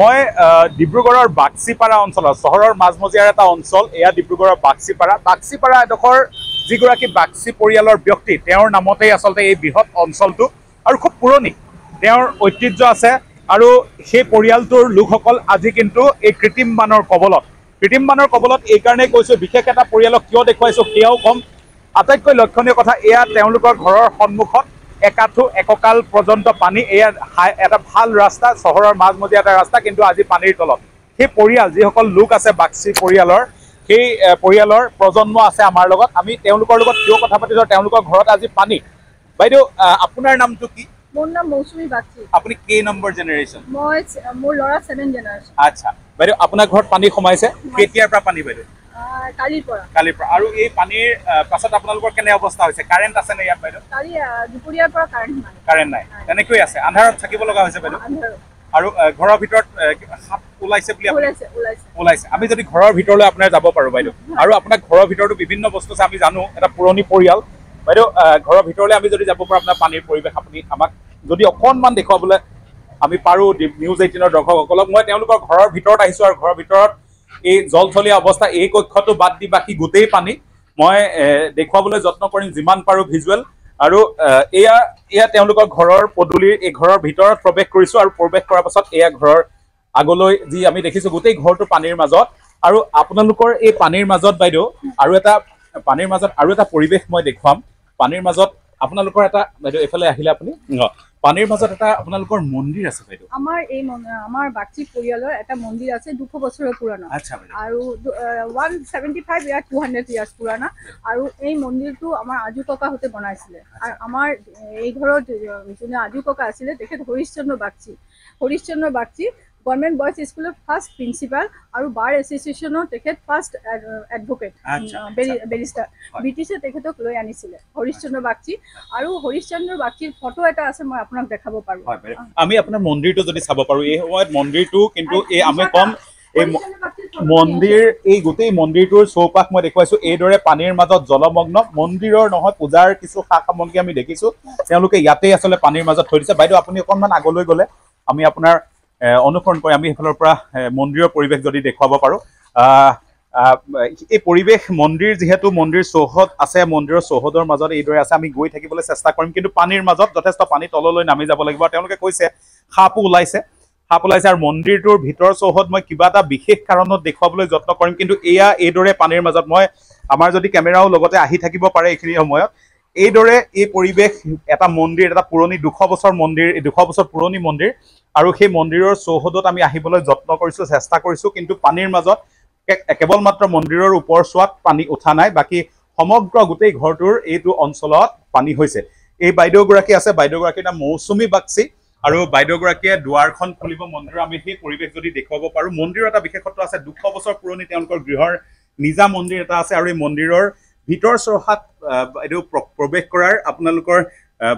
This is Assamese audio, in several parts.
মই ডিব্ৰুগড়ৰ বাক্সিপাৰা অঞ্চলৰ চহৰৰ মাজমজিয়াৰ এটা অঞ্চল এয়া ডিব্ৰুগড়ৰ বাক্সিপাৰা বাক্সিপাৰা এডোখৰ যিগৰাকী বাক্সি পৰিয়ালৰ ব্যক্তি তেওঁৰ নামতেই আচলতে এই বৃহৎ অঞ্চলটো আৰু খুব পুৰণি তেওঁৰ ঐতিহ্য আছে আৰু সেই পৰিয়ালটোৰ লোকসকল আজি কিন্তু এই কৃত্ৰিম মানৰ কবলত কৃত্ৰিম বানৰ কবলত এইকাৰণেই কৈছোঁ বিশেষ এটা পৰিয়ালক কিয় দেখুৱাইছোঁ সেয়াও ক'ম আটাইতকৈ লক্ষণীয় কথা এয়া তেওঁলোকৰ ঘৰৰ সন্মুখত একাঠো এককাল পৰ্যন্ত পানী এয়া এটা ভাল ৰাস্তা চহৰৰ মাজমজিয়া এটা ৰাস্তা কিন্তু আজি পানীৰ তলত সেই পৰিয়াল যিসকল লোক আছে বাক্সি পৰিয়ালৰ সেই পৰিয়ালৰ প্ৰজন্ম আছে আমাৰ আমি কিয় কথা পাতিছোঁ তেওঁলোকৰ ঘৰত আজি পানী বাইদেউ আপোনাৰ নামটো কি মোৰ নাম মৌচুমী বাক্সি আপুনি কেই নম্বৰ জেনেৰেশ্যন মই মোৰ ল'ৰা বাইদেউ আৰু এই পানীৰ পাছত আপোনালোকৰ কেনে অৱস্থা হৈছে কাৰেণ্ট আছে নে ইয়াত বাইদেউ দুপৰীয়াৰ পৰা কাৰেণ্ট কাৰেণ্ট নাই তেনেকৈ আছে আন্ধাৰত থাকিব লগা হৈছে বাইদেউ আৰু ঘৰৰ ভিতৰত ওলাইছে বুলি ওলাইছে আমি যদি ঘৰৰ ভিতৰলৈ আপোনাৰ যাব পাৰোঁ বাইদেউ আৰু আপোনাৰ ঘৰৰ ভিতৰতো বিভিন্ন বস্তু আছে আমি জানো এটা পুৰণি পৰিয়াল বাইদেউ ঘৰৰ ভিতৰলৈ আমি যদি যাব পাৰোঁ আপোনাৰ পানীৰ পৰিৱেশ আপুনি আমাক যদি অকণমান দেখুৱাবলৈ আমি পাৰোঁ নিউজ এইটিনৰ দৰ্শকসকলক মই তেওঁলোকৰ ঘৰৰ ভিতৰত আহিছোঁ আৰু ঘৰৰ ভিতৰত এই জলথলীয়া অৱস্থা এই কক্ষটো বাদ দি বাকী গোটেই পানী মই দেখুৱাবলৈ যত্ন কৰিম যিমান পাৰো ভিজুৱেল আৰু এয়া এয়া তেওঁলোকৰ ঘৰৰ পদূলিৰ এই ঘৰৰ ভিতৰত প্ৰৱেশ কৰিছো আৰু প্ৰৱেশ কৰাৰ পাছত এয়া ঘৰৰ আগলৈ যি আমি দেখিছো গোটেই ঘৰটো পানীৰ মাজত আৰু আপোনালোকৰ এই পানীৰ মাজত বাইদেউ আৰু এটা পানীৰ মাজত আৰু এটা পৰিৱেশ মই দেখুৱাম পানীৰ মাজত আপোনালোকৰ এটা বাইদেউ এইফালে আহিলে আপুনি পানীৰ মাজত এটা আপোনালোকৰ মন্দিৰ আছে বাইদেউ আমাৰ এই আমাৰ বাকী পৰিয়ালৰ এটা মন্দিৰ আছে দুশ বছৰৰ পুৰণা আৰু one seventy five year two hundred years পুৰণা আৰু এই মন্দিৰটো আমাৰ আজু ককাহঁতে বনাইছিলে আৰু আমাৰ এই ঘৰৰ যোনে আজু ককা আছিলে তেখেত হৰিশ্চন্দ্ৰ বাগচি হৰিশ্চন্দ্ৰ বাগচি গভৰ্ণমেণ্ট বইজ স্কুলৰ ফাৰ্ষ্ট প্ৰিন্সিপাল আৰু বাৰ এছ'চিয়েশ্যনৰ তেখেত ফাৰ্ষ্ট এডভকেট বেৰিষ্টাৰ ব্ৰিটিছে তেখেতক লৈ আনিছিলে হৰিশ বাগচি আৰু হৰিশ চন্দ্ৰ ফটো এটা আছে মই আপোনাক দেখাব পাৰোঁ আমি আপোনাৰ মন্দিৰটো যদি চাব পাৰোঁ এই সময়ত মন্দিৰটো কিন্তু এই আমি কম এই মন্দিৰ এই গোটেই মন্দিৰটোৰ চৌপাশ মই দেখুৱাইছোঁ এইদৰে পানীৰ মাজত জলমগ্ন মন্দিৰৰ নহয় পূজাৰ কিছু সা সামগ্ৰী আমি দেখিছো তেওঁলোকে ইয়াতেই আচলতে পানীৰ মাজত থৈ দিছে বাইদেউ আপুনি অকণমান আগলৈ গ'লে আমি আপোনাৰ অনুসৰণ কৰি আমি সেইফালৰ পৰা মন্দিৰৰ পৰিৱেশ যদি দেখুৱাব পাৰোঁ এই পৰিৱেশ মন্দিৰ যিহেতু মন্দিৰ চৌহদ আছে মন্দিৰৰ চৌহদৰ মাজত এইদৰে আছে আমি গৈ থাকিবলৈ চেষ্টা কৰিম কিন্তু পানীৰ মাজত যথেষ্ট পানী তললৈ নামি যাব লাগিব আৰু তেওঁলোকে কৈছে সাপো ওলাইছে সাপ ওলাইছে আৰু মন্দিৰটোৰ ভিতৰ চৌহদ মই কিবা এটা বিশেষ কাৰণত দেখুৱাবলৈ যত্ন কৰিম কিন্তু এয়া এইদৰে পানীৰ মাজত মই আমাৰ যদি কেমেৰাও লগতে আহি থাকিব পাৰে এইখিনি সময়ত এইদৰে এই পৰিৱেশ এটা মন্দিৰ এটা পুৰণি দুশ বছৰ মন্দিৰ এই দুশ বছৰ পুৰণি মন্দিৰ আৰু সেই মন্দিৰৰ চৌহদত আমি আহিবলৈ যত্ন কৰিছোঁ চেষ্টা কৰিছোঁ কিন্তু পানীৰ মাজত কেৱল মাত্ৰ মন্দিৰৰ ওপৰ চোৱাত পানী উঠা নাই বাকী সমগ্ৰ গোটেই ঘৰটোৰ এইটো অঞ্চলত পানী হৈছে এই বাইদেউগৰাকী আছে বাইদেউগৰাকীৰ নাম মৌচুমী বাক্সি আৰু বাইদেউগৰাকীয়ে দুৱাৰখন খুলিব মন্দিৰৰ আমি সেই পৰিৱেশ যদি দেখুৱাব পাৰোঁ মন্দিৰৰ এটা বিশেষত্ব আছে দুশ বছৰ পুৰণি তেওঁলোকৰ গৃহৰ নিজা মন্দিৰ এটা আছে আৰু এই মন্দিৰৰ ভিতৰ চৰহাত বাইদেউ প্ৰৱেশ কৰাৰ আপোনালোকৰ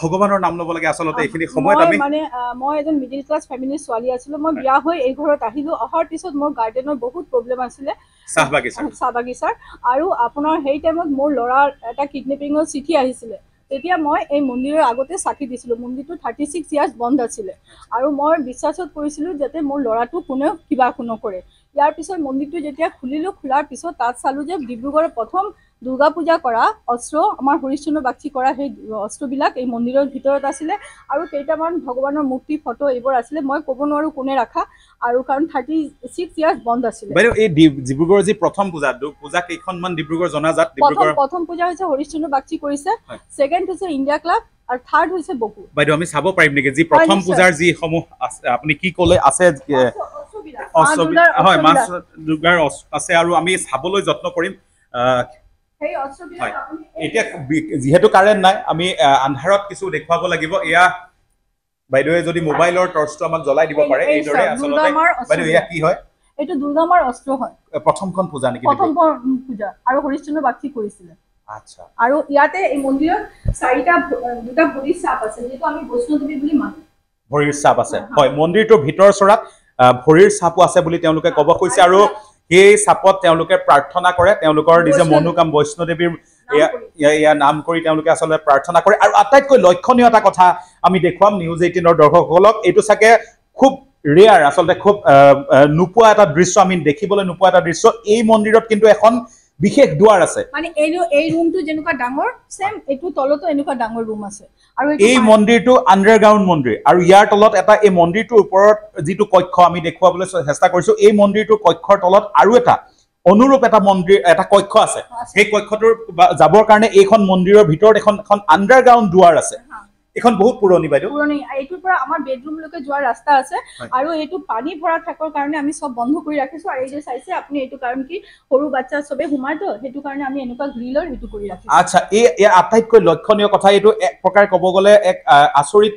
ভগৱানৰ নাম ল'ব লাগে আচলতে এইখিনি সময়ত আমি মানে মই এজন মিডিল ক্লাছ ফেমিলিৰ ছোৱালী আছিলো মই বিয়া হৈ এই ঘৰত আহিলো অহাৰ পিছত মোৰ গাৰ্ডেনৰ বহুত প্ৰব্লেম আছিলে চাহ বাগিচাৰ আৰু আপোনাৰ সেই টাইমত মোৰ ল'ৰাৰ এটা কিডনেপিঙৰ চিঠি আহিছিলে তেতিয়া মই এই মন্দিৰৰ আগতে চাকি দিছিলোঁ মন্দিৰটো থাৰ্টি ছিক্স ইয়াৰ্ছ বন্ধ আছিলে আৰু মই বিশ্বাসত কৰিছিলোঁ যাতে মোৰ ল'ৰাটো কোনেও কিবা কোনো কৰে ইয়াৰ পিছত মন্দিৰটো যেতিয়া খুলিলোঁ খোলাৰ পিছত তাত চালোঁ যে ডিব্ৰুগড়ৰ প্ৰথম দুৰ্গা পূজা কৰা অস্ত্ৰ আমাৰ হৰিচন্দ্ৰ বাক্ষী কৰা সেই অস্ত্ৰবিলাক এই মন্দিৰৰ ভিতৰত আছিলে আৰু কেইটামান ভগৱানৰ মূৰ্তি ফটো এইবোৰ আছিলে মই ক'ব নোৱাৰো কোনে ৰাখা আৰু কাৰণ থাৰ্টি ছিক্স ইয়াৰ্ছ বন্ধ আছিলে বাইদেউ এই ডিব্ৰুগড় যি প্ৰথম পূজা পূজা কেইখনমান ডিব্ৰুগড় জনাজাত প্ৰথম পূজা হৈছে হৰিচন্দ্ৰ বাক্ষী কৰিছে ছেকেণ্ড হৈছে ইণ্ডিয়া ক্লাব আৰু থাৰ্ড হৈছে বকু বাইদেউ আমি চাব পাৰিম নেকি যিসমূহ আছে আপুনি যত্ন কৰিম যিহেতু কাৰেণ্ট নাই আমি আন্ধাৰত কিছু দেখুৱাব লাগিব এয়া বাইদেৱে যদি মোবাইলৰ টৰ্চটো আমাক জ্বলাই দিব পাৰে এইদৰে বাইদেউ কি হয় এইটো দুৰ্গা অস্ত্ৰ হয় প্ৰথমখন পূজা নেকি প্ৰথমখন পূজা আৰু হৰিচন্দ্ৰ বাক্ষী কৰিছিলে আৰু ইয়াতে এই মন্দিৰত চাৰিটা দুটা ভৰিৰ চাপ আছে যিটো আমি বৈষ্ণৱদেৱী বুলি মানো ভৰিৰ চাপ আছে হয় মন্দিৰটোৰ ভিতৰ চৰাত ভৰিৰ চাপো আছে বুলি তেওঁলোকে ক'ব খুজিছে আৰু সেই চাপত তেওঁলোকে প্ৰাৰ্থনা কৰে তেওঁলোকৰ নিজে মনোকাম বৈষ্ণদেৱীৰ ইয়াৰ নাম কৰি তেওঁলোকে আচলতে প্ৰাৰ্থনা কৰে আৰু আটাইতকৈ লক্ষণীয় এটা কথা আমি দেখুৱাম নিউজ এইটিনৰ দৰ্শকসকলক এইটো চাগে খুব ৰেয়াৰ আচলতে খুব নোপোৱা এটা দৃশ্য আমি দেখিবলৈ নোপোৱা এটা দৃশ্য এই মন্দিৰত কিন্তু এখন বিশেষ দুৱাৰ আছে এই মন্দিৰটো আণ্ডাৰগ্ৰাউণ্ড মন্দিৰ আৰু ইয়াৰ তলত এটা এই মন্দিৰটোৰ ওপৰত যিটো কক্ষ আমি দেখুৱাবলৈ চেষ্টা কৰিছো এই মন্দিৰটোৰ কক্ষৰ তলত আৰু এটা অনুৰূপ এটা মন্দিৰ এটা কক্ষ আছে সেই কক্ষটোৰ যাবৰ কাৰণে এইখন মন্দিৰৰ ভিতৰত এখন এখন আণ্ডাৰগ্ৰাউণ্ড দুৱাৰ আছে এখন বহুত পুৰণি বাইদেউ পুৰণি এইটোৰ পৰা আমাৰ বেডৰুমলৈকে যোৱা ৰাস্তা আছে আৰু এইটো পানী ভৰা থাকৰ কাৰণে আমি চব বন্ধ কৰি ৰাখিছোঁ আৰু এই যে চাইছে আপুনি এইটো কাৰণ কি সৰু বাচ্চা চবে সোমায়তো সেইটো কাৰণে আমি এনেকুৱা গ্ৰিলৰ সেইটো কৰি ৰাখিছোঁ আচ্ছা এই ইয়াৰ আটাইতকৈ লক্ষণীয় কথা এইটো এক প্ৰকাৰ ক'ব গ'লে এক আচৰিত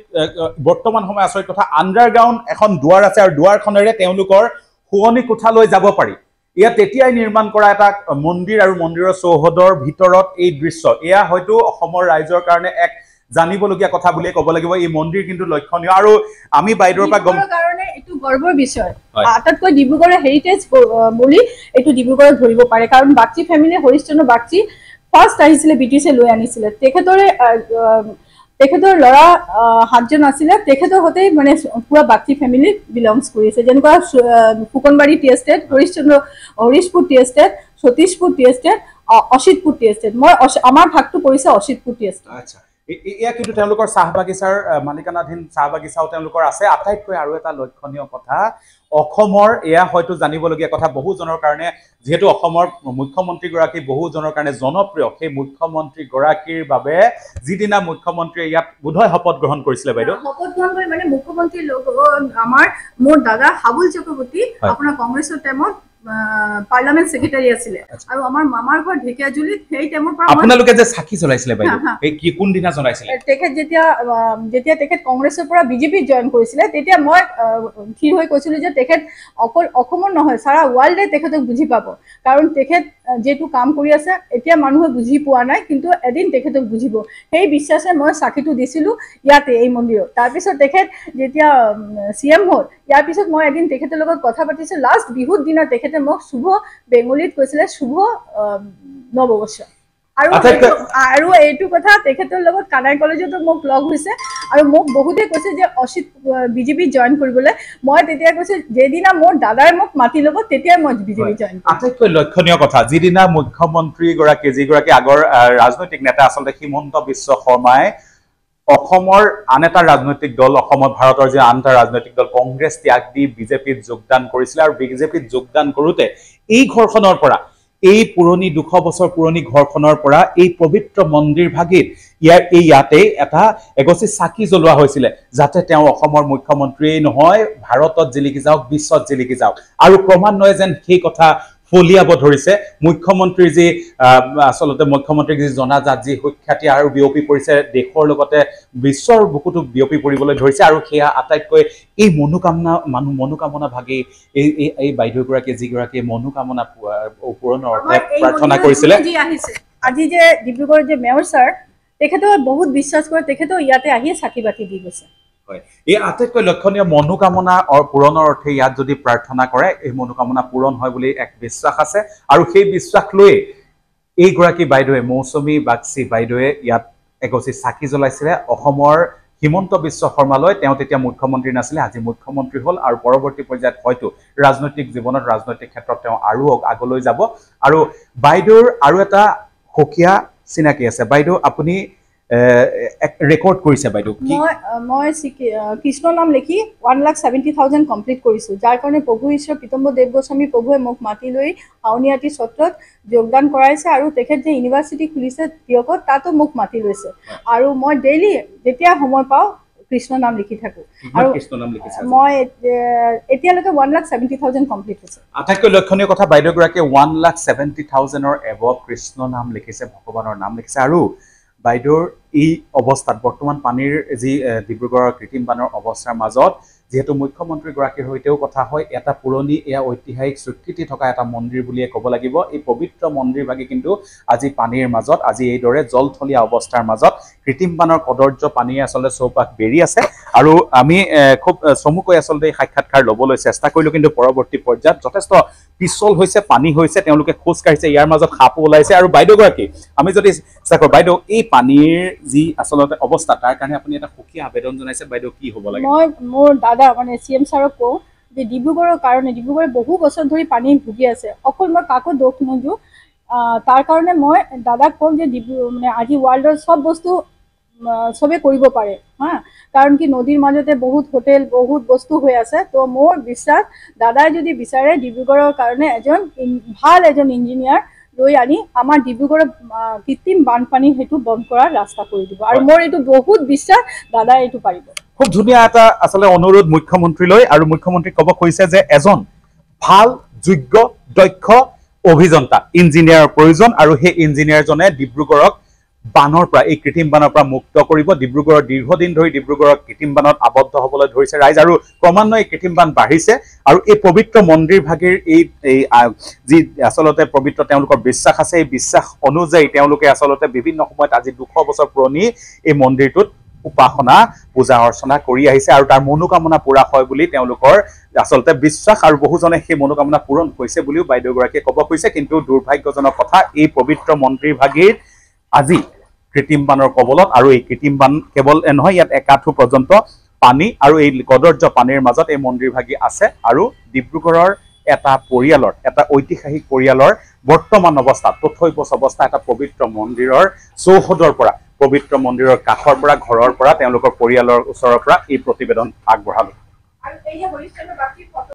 বৰ্তমান সময় আচৰিত কথা আণ্ডাৰগ্ৰাউণ্ড এখন দুৱাৰ আছে আৰু দুৱাৰখনেৰে তেওঁলোকৰ শোৱনি কোঠালৈ যাব পাৰি এয়া তেতিয়াই নিৰ্মাণ কৰা এটা মন্দিৰ আৰু মন্দিৰৰ চৌহদৰ ভিতৰত এই দৃশ্য এয়া হয়তো অসমৰ ৰাইজৰ কাৰণে এক জানিবলগীয়া কথা বুলিয়ে কব লাগিব এই মন্দিৰ কিন্তু লক্ষণীয় আৰু আমি বাইদেউৰ পৰা গম কাৰণে এইটো গৰ্বৰ বিষয় আটাইতকৈ ডিব্ৰুগড়ৰ হেৰিটেজ বুলি এইটো ডিব্ৰুগড়ত ধৰিব পাৰে কাৰণ বাক্সি ফেমিলিয়ে হৰিচন্দ্ৰ বাক্সি ফাৰ্ষ্ট আহিছিলে ব্ৰিটিছে লৈ আনিছিলে তেখেতৰে তেখেতৰ ল'ৰা সাতজন আছিলে তেখেতৰ সৈতে মানে পুৰা বাক্সি ফেমিলি বিলংছ কৰিছে যেনেকুৱা Phukanbari tea estate Harishchandra Harishpur tea estate Satishpur tea estate Ashitpur tea estate মই আমাৰ ভাগটো পৰিছে অশিতপুৰ টি এষ্টেট আচ্ছা এয়া কিন্তু তেওঁলোকৰ চাহ বাগিচাৰ মালিকানাধীন চাহ বাগিচাও তেওঁলোকৰ আছে আটাইতকৈ আৰু এটা লক্ষণীয় কথা অসমৰ এয়া হয়তো জানিবলগীয়া কথা বহুজনৰ কাৰণে যিহেতু অসমৰ মুখ্যমন্ত্ৰীগৰাকী বহুজনৰ কাৰণে জনপ্ৰিয় সেই মুখ্যমন্ত্ৰীগৰাকীৰ বাবে যিদিনা মুখ্যমন্ত্ৰীয়ে ইয়াত বোধহয় শপত গ্ৰহণ কৰিছিলে বাইদেউ শপত গ্ৰহণ কৰি মানে মুখ্যমন্ত্ৰী আমাৰ মোৰ দাদা হাবুল চক্ৰৱৰ্তী আপোনাৰ কংগ্ৰেছৰ টাইমত পার্লামেন্ট সেক্রেটারি আছিল আর আমার মামার ঘর ঢেকিয়াজুলিত সেই টাইমের পর আপনা যে সাকি চলাইছিল ভাই এই কি কোন দিন চলাইছিল তেখেত যেতিয়া যেতিয়া তেখেত কংগ্রেসের পর বিজেপি জয়েন করেছিল তেতিয়া মই ঠির হই কইছিল যে তেখেত অকল অসমর নহয় সারা ওয়ার্ল্ডে তেখেতক বুজি পাব কাৰণ তেখেত যেটু কাম কৰি আছে এতিয়া মানুহে বুজি পোৱা নাই কিন্তু এদিন তেখেতক বুজিব সেই বিশ্বাসে মই সাকিটো দিছিলো ইয়াতে এই মন্দিরত তারপর তেখেত যেতিয়া সিএম হল ইয়াৰ পিছত মই এদিন তেখেতৰ লগত কথা পাতিছোঁ লাষ্ট বিহুত দিনত তেখেতে মোক শুভ বেংগলীত কৈছিলে শুভ নৱবৰ্ষ আৰু আৰু এইটো কথা তেখেতৰ লগত কানাই কলেজতো মোক লগ হৈছে আৰু মোক বহুতে কৈছে যে অচিত বিজেপিত জইন কৰিবলৈ মই তেতিয়া কৈছোঁ যেদিনা মোৰ দাদাই মোক মাতি ল'ব তেতিয়াই মই বিজেপি জইন আটাইতকৈ লক্ষণীয় কথা যিদিনা মুখ্যমন্ত্ৰীগৰাকী যিগৰাকী আগৰ ৰাজনৈতিক নেতা আচলতে হিমন্ত বিশ্ব শৰ্মাই অসমৰ আন এটা ৰাজনৈতিক দল অসমত ভাৰতৰ যে আন এটা ৰাজনৈতিক দল কংগ্ৰেছ ত্যাগ দি বিজেপিত যোগদান কৰিছিলে আৰু বিজেপিত যোগদান কৰোঁতে এই ঘৰখনৰ পৰা এই পুৰণি দুশ বছৰ পুৰণি ঘৰখনৰ পৰা এই পবিত্ৰ মন্দিৰ ভাগিত ইয়াৰ এই ইয়াতেই এটা এগছি চাকি জ্বলোৱা হৈছিলে যাতে তেওঁ অসমৰ মুখ্যমন্ত্ৰীয়েই নহয় ভাৰতত জিলিকি যাওক বিশ্বত জিলিকি যাওক আৰু ক্ৰমান্বয়ে যেন সেই কথা ফলিয়াব ধৰিছে মুখ্যমন্ত্ৰীৰ যি আচলতে মুখ্যমন্ত্ৰীক যি জনাজাত যি সুখ্যাতি আৰু বিয়পি পৰিছে দেশৰ লগতে বিশ্বৰ বুকুতো বিয়পি পৰিবলৈ ধৰিছে আৰু সেয়া আটাইতকৈ এই মনোকামনা মানুহ মনোকামনা ভাগেই এই এই এই বাইদেউগৰাকীয়ে যিগৰাকীয়ে মনোকামনা পূৰণৰ অৰ্থে প্ৰাৰ্থনা কৰিছিলে আজি যে ডিব্ৰুগড় যে মেয়ৰ ছাৰ তেখেতেও বহুত বিশ্বাস কৰে তেখেতেও ইয়াতে আহিয়ে চাকি বাতি দি গৈছে এই আটাইতকৈ লক্ষণীয় মনোকামনা পূৰণৰ অৰ্থে ইয়াত যদি প্ৰাৰ্থনা কৰে এই মনোকামনা পূৰণ হয় বুলি এক বিশ্বাস আছে আৰু সেই বিশ্বাস লৈয়ে এইগৰাকী বাইদেৱে মৌচুমী বাগচী বাইদেৱে ইয়াত এগছি চাকি জ্বলাইছিলে অসমৰ হিমন্ত বিশ্ব শৰ্মালৈ তেওঁ তেতিয়া মুখ্যমন্ত্ৰী নাছিলে আজি মুখ্যমন্ত্ৰী হ'ল আৰু পৰৱৰ্তী পৰ্যায়ত হয়তো ৰাজনৈতিক জীৱনত ৰাজনৈতিক ক্ষেত্ৰত তেওঁ আৰু আগলৈ যাব আৰু বাইদেউৰ আৰু এটা সুকীয়া চিনাকি আছে বাইদেউ আপুনি ৰেকৰ্ড কৰিছে বাইদেউ মই কৃষ্ণ নাম লিখি one lakh seventy thousand complete কৰিছোঁ যাৰ কাৰণে প্ৰভু ঈশ্বৰ পিতম্ব দেৱ গোস্বামী প্ৰভুৱে মোক মাতি লৈ আউনীআটী সত্ৰত যোগদান কৰাইছে আৰু তেখেত যে ইউনিভাৰ্চিটি খুলিছে প্ৰিয়কত তাতো মোক মাতি লৈছে আৰু মই ডেইলি যেতিয়া সময় পাওঁ কৃষ্ণ নাম লিখি থাকো আৰু মই এতিয়ালৈকে one lakh seventy thousand complete হৈছে আটাইতকৈ লক্ষণীয় কথা বাইদেউগৰাকীয়ে ওৱান লাখ ছেভেণ্টি থাউজেণ্ডৰ এব কৃষ্ণ নাম লিখিছে ভগৱানৰ নাম লিখিছে আৰু বাইদেউৰ এই অৱস্থাত বৰ্তমান পানীৰ যি ডিব্ৰুগড়ৰ কৃত্ৰিম বানৰ অৱস্থাৰ মাজত যিহেতু মুখ্যমন্ত্ৰীগৰাকীৰ সৈতেও কথা হয় এটা পুৰণি এয়া ঐতিহাসিক স্বীকৃতি থকা এটা মন্দিৰ বুলিয়ে ক'ব লাগিব এই পবিত্ৰ মন্দিৰ ভাগি কিন্তু আজি পানীৰ মাজত আজি এইদৰে জলথলীয়া অৱস্থাৰ মাজত কৃত্ৰিম বানৰ কদৰ্য পানীয়ে আচলতে চৌপাশ বেৰি আছে আৰু আমি খুব চমুকৈ আচলতে এই সাক্ষাৎকাৰ ল'বলৈ চেষ্টা কৰিলোঁ কিন্তু পৰৱৰ্তী পৰ্যায়ত যথেষ্ট পিছল হৈছে পানী হৈছে তেওঁলোকে খোজ কাঢ়িছে ইয়াৰ মাজত সাপো ওলাইছে আৰু বাইদেউগৰাকী আমি যদি চেষ্টা কৰোঁ বাইদেউ এই পানীৰ যি আচলতে অৱস্থা তাৰ কাৰণে আপুনি এটা সুকীয়া আবেদন জনাইছে বাইদেউ কি হ'ব লাগে মই মোৰ দাদা কাৰ মানে চি এম ছাৰক কওঁ যে ডিব্ৰুগড়ৰ কাৰণে ডিব্ৰুগড়ে বহু বছৰ ধৰি পানী ভুগি আছে অকল মই কাকো দোষ নোযোঁ তাৰ কাৰণে মই দাদাক কওঁ যে ডিব্ৰু মানে আজি ৱৰ্ল্ডৰ চব বস্তু চবেই কৰিব পাৰে হা কাৰণ কি নদীৰ মাজতে বহুত হোটেল বহুত বস্তু হৈ আছে তো মোৰ বিশ্বাস দাদাই যদি বিচাৰে ডিব্ৰুগড়ৰ কাৰণে এজন ভাল এজন ইঞ্জিনিয়াৰ লৈ আনি আমাৰ ডিব্ৰুগড়ত কৃত্ৰিম বানপানী সেইটো বন্ধ কৰাৰ ৰাস্তা কৰি দিব আৰু মোৰ এইটো বহুত বিশ্বাস দাদাই এইটো পাৰিব খুব ধুনীয়া এটা আচলতে অনুৰোধ মুখ্যমন্ত্ৰীলৈ আৰু মুখ্যমন্ত্ৰীক ক'ব কৈছে যে এজন ভাল যোগ্য দক্ষ অভিযন্তা ইঞ্জিনিয়াৰৰ প্ৰয়োজন আৰু সেই ইঞ্জিনিয়াৰজনে ডিব্ৰুগড়ক বানৰ পৰা এই কৃত্ৰিম বানৰ পৰা মুক্ত কৰিব ডিব্ৰুগড়ৰ দীৰ্ঘদিন ধৰি ডিব্ৰুগড়ৰ কৃত্ৰিম বানত আবদ্ধ হ'বলৈ ধৰিছে ৰাইজ আৰু ক্ৰমান্বয়ে এই কৃত্ৰিম বান বাঢ়িছে আৰু এই পবিত্ৰ মন্দিৰ ভাগিৰ এই যি আচলতে পবিত্ৰ তেওঁলোকৰ বিশ্বাস আছে এই বিশ্বাস অনুযায়ী তেওঁলোকে আচলতে বিভিন্ন সময়ত আজি দুশ বছৰ পুৰণি এই মন্দিৰটোত উপাসনা পূজা অৰ্চনা কৰি আহিছে আৰু তাৰ মনোকামনা পূৰা হয় বুলি তেওঁলোকৰ আচলতে বিশ্বাস আৰু বহুজনে সেই মনোকামনা পূৰণ হৈছে বুলিও বাইদেউগৰাকীয়ে ক'ব খুজিছে কিন্তু দুৰ্ভাগ্যজনক কথা এই পবিত্ৰ মন্ত্ৰীভাগীত আজি কৃত্ৰিম বানৰ কবলত আৰু এই কৃত্ৰিম বান কেৱল নহয় ইয়াত একাঠু পৰ্যন্ত পানী আৰু এই কদৰ্য পানীৰ মাজত এই মন্দিৰভাগী আছে আৰু ডিব্ৰুগড়ৰ এটা পৰিয়ালৰ এটা ঐতিহাসিক পৰিয়ালৰ বৰ্তমান অৱস্থা তথৈবচ অৱস্থা এটা পবিত্ৰ মন্দিৰৰ চৌহদৰ পৰা পবিত্ৰ মন্দিৰৰ কাষৰ পৰা ঘৰৰ পৰা তেওঁলোকৰ পৰিয়ালৰ ওচৰৰ পৰা এই প্ৰতিবেদন আগবঢ়ালো